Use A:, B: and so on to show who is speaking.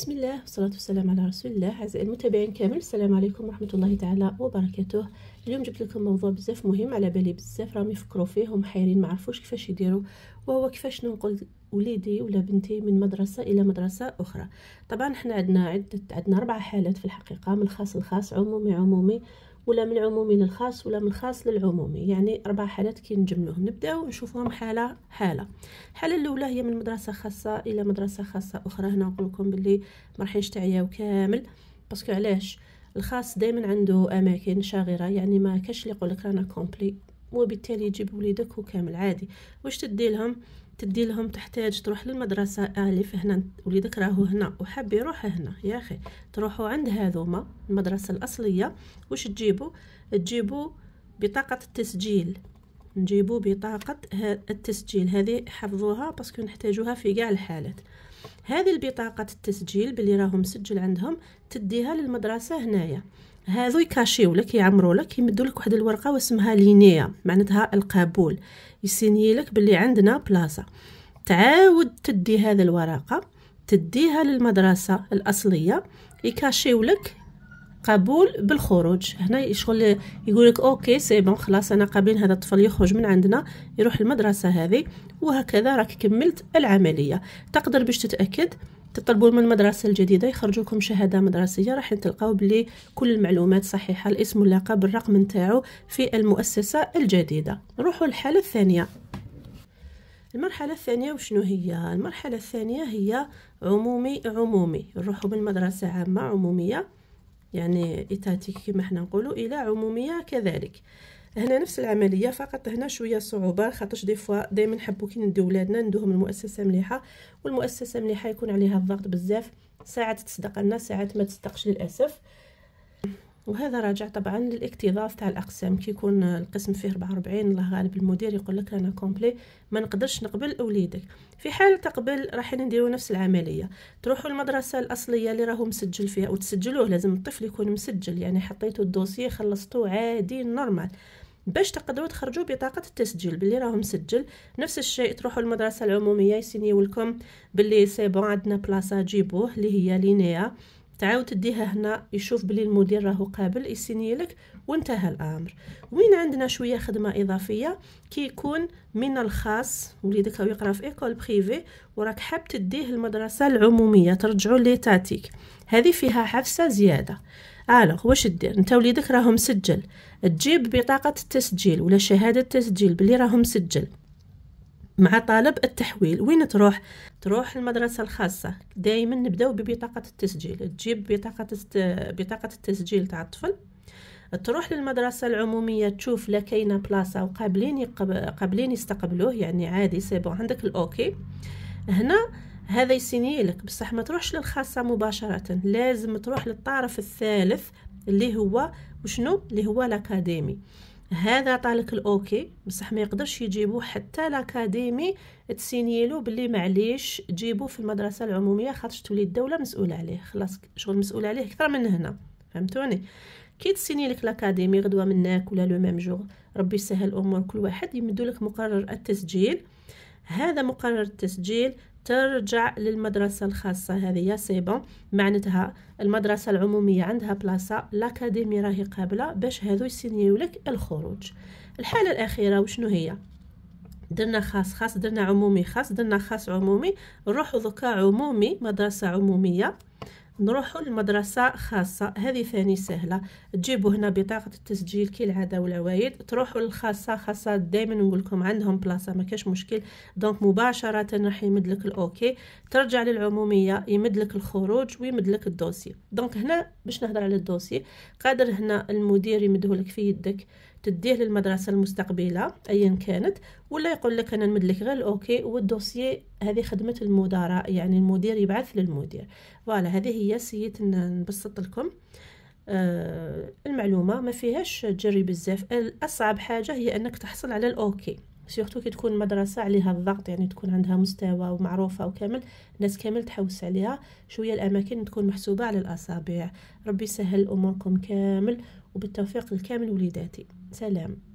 A: بسم الله والصلاة والسلام على رسول الله أعزائي المتابعين كامل السلام عليكم ورحمة الله تعالى وبركاته اليوم جبت لكم موضوع بزاف مهم على بالي بزاف راهم يفكروا فيه ومحيرين ما عرفوش كيفاش يديروا وهو كيفاش ننقل وليدي ولا بنتي من مدرسة إلى مدرسة أخرى طبعا حنا عندنا عدة عندنا أربع حالات في الحقيقة من خاص لخاص عمومي عمومي ولا من العمومي للخاص ولا من الخاص للعمومي يعني اربع حالات كينجملوهم نبداو نشوفوهم حاله حاله الحاله الاولى هي من مدرسه خاصه الى مدرسه خاصه اخرى هنا نقول لكم باللي ما راحينش تعياو كامل باسكو علاش الخاص دائما عنده اماكن شاغره يعني ما كاش اللي يقول لك رانا كومبلي وبالتالي يجيب وليدك وكامل عادي واش تدي لهم تدي لهم تحتاج تروح للمدرسة ألف هنا وليدك راهو هنا وحاب يروح هنا يا أخي تروحوا عند هذوما المدرسة الأصلية واش تجيبوا تجيبوا بطاقة التسجيل نجيبوا بطاقة التسجيل هذه حفظوها باسكو نحتاجوها في كاع الحالات هذه البطاقة التسجيل باللي راهو مسجل عندهم تديها للمدرسة هنايا هذو يكاشيو لك يعمرو لك يمدو لك واحد الورقه واسمها لينيا معناتها القبول يسيني لك باللي عندنا بلاصه تعاود تدي هذه الورقه تديها للمدرسه الاصليه يكاشيو لك قبول بالخروج هنا شغل يقول لك اوكي سي بون خلاص انا قابلين هذا الطفل يخرج من عندنا يروح المدرسه هذه وهكذا راك كملت العمليه تقدر باش تتاكد تطلبوا من المدرسه الجديده يخرجوكم شهاده مدرسيه راح تلقاو بلي كل المعلومات صحيحه الاسم واللقب الرقم نتاعو في المؤسسه الجديده نروحوا للحاله الثانيه المرحله الثانيه وشنو هي المرحله الثانيه هي عمومي عمومي نروحوا من مدرسه عامه عموميه يعني إتاتيك كما حنا نقولوا إلى عمومية كذلك هنا نفس العمليه فقط هنا شويه صعوبه خاطرش دي فوا دائما نحبوا كي نديو ولادنا ندوهم المؤسسه مليحه والمؤسسه مليحه يكون عليها الضغط بزاف ساعات تصدق لنا ساعات ما تصدقش للاسف وهذا راجع طبعا للاكتظاظ تاع الاقسام كي يكون القسم فيه 44 الله غالب المدير يقول لك انا كومبلي ما نقدرش نقبل اوليدك في حال تقبل راح نديرو نفس العمليه تروحوا المدرسه الاصليه اللي راهو مسجل فيها وتسجلوه لازم الطفل يكون مسجل يعني حطيتو الدوسي خلصتوه عادي نورمال باش تقدروا تخرجوا بطاقة التسجيل باللي راهو مسجل نفس الشيء تروحوا المدرسة العمومية يسنيولكم باللي سي بون عندنا بلاصة جيبوه اللي هي لينيا تعاود تديها هنا يشوف بلي المدير راهو قابل يسيني لك وانتهى الامر وين عندنا شويه خدمه اضافيه كي يكون من الخاص وليدك راهو يقرا في ايكول بريفي وراك حاب تديه المدرسه العموميه ترجعوا تاتيك هذه فيها حفسه زياده الوغ واش دير انت وليدك راهو مسجل تجيب بطاقه التسجيل ولا شهاده التسجيل بلي راهو مسجل مع طالب التحويل وين تروح تروح المدرسة الخاصة دائما نبداو ببطاقة التسجيل تجيب بطاقة بطاقة التسجيل تاع الطفل تروح للمدرسة العمومية تشوف لا كاينة بلاصة وقابلين قابلين يستقبلوه يعني عادي سيبو عندك الأوكي هنا هذا يسينيلك بصح ما تروحش للخاصة مباشرة لازم تروح للطرف الثالث اللي هو وشنو اللي هو الأكاديمي هذا طالك الاوكي بصح ما يقدرش يجيبو حتى لاكاديمي تسينيلو بلي معليش تجيبو في المدرسه العموميه خاطرش تولي الدوله مسؤوله عليه خلاص شغل مسؤول عليه اكثر من هنا فهمتوني كي تسيني لك لاكاديمي غدوه منك ولا لو ميم جور ربي يسهل الامور كل واحد يمدولك لك مقرر التسجيل هذا مقرر التسجيل ترجع للمدرسة الخاصة هذه سيبا معنتها المدرسة العمومية عندها بلاصة لاكاديمي راهي قابلة باش هذو يسينيو لك الخروج الحالة الأخيرة وشنو هي درنا خاص خاص درنا عمومي خاص درنا خاص عمومي نروحو ذكا عمومي مدرسة عمومية نروحوا لمدرسة خاصة هذه ثاني سهلة تجيبوا هنا بطاقة التسجيل كي كالعادة والعوايد تروحوا للخاصة خاصة دائما نقول لكم عندهم بلاصة ما كاش مشكل دونك مباشرة راح يمد لك الاوكي ترجع للعمومية يمد لك الخروج ويمد لك الدوسي دونك هنا باش نهضر على الدوسي قادر هنا المدير يمده لك في يدك تديه للمدرسه المستقبله ايا كانت ولا يقول لك انا نمدلك غير الاوكي والدوسيي هذه خدمه المدراء يعني المدير يبعث للمدير فوالا هذه هي سيت نبسط لكم آه المعلومه ما فيهاش تجري بزاف الاصعب حاجه هي انك تحصل على الاوكي سيرتو كي تكون مدرسه عليها الضغط يعني تكون عندها مستوى ومعروفه وكامل الناس كامل تحوس عليها شويه الاماكن تكون محسوبه على الاصابع ربي يسهل اموركم كامل وبالتوفيق الكامل وليداتي سلام